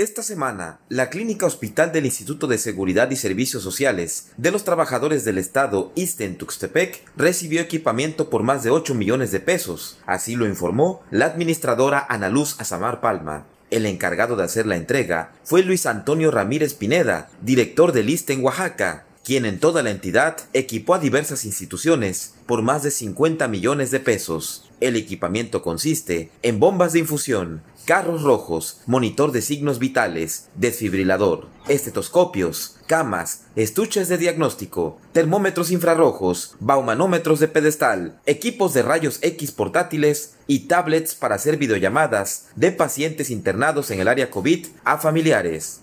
Esta semana, la Clínica Hospital del Instituto de Seguridad y Servicios Sociales de los Trabajadores del Estado en Tuxtepec recibió equipamiento por más de 8 millones de pesos, así lo informó la administradora Ana Luz Azamar Palma. El encargado de hacer la entrega fue Luis Antonio Ramírez Pineda, director del en Oaxaca, quien en toda la entidad equipó a diversas instituciones por más de 50 millones de pesos. El equipamiento consiste en bombas de infusión, carros rojos, monitor de signos vitales, desfibrilador, estetoscopios, camas, estuches de diagnóstico, termómetros infrarrojos, baumanómetros de pedestal, equipos de rayos X portátiles y tablets para hacer videollamadas de pacientes internados en el área COVID a familiares.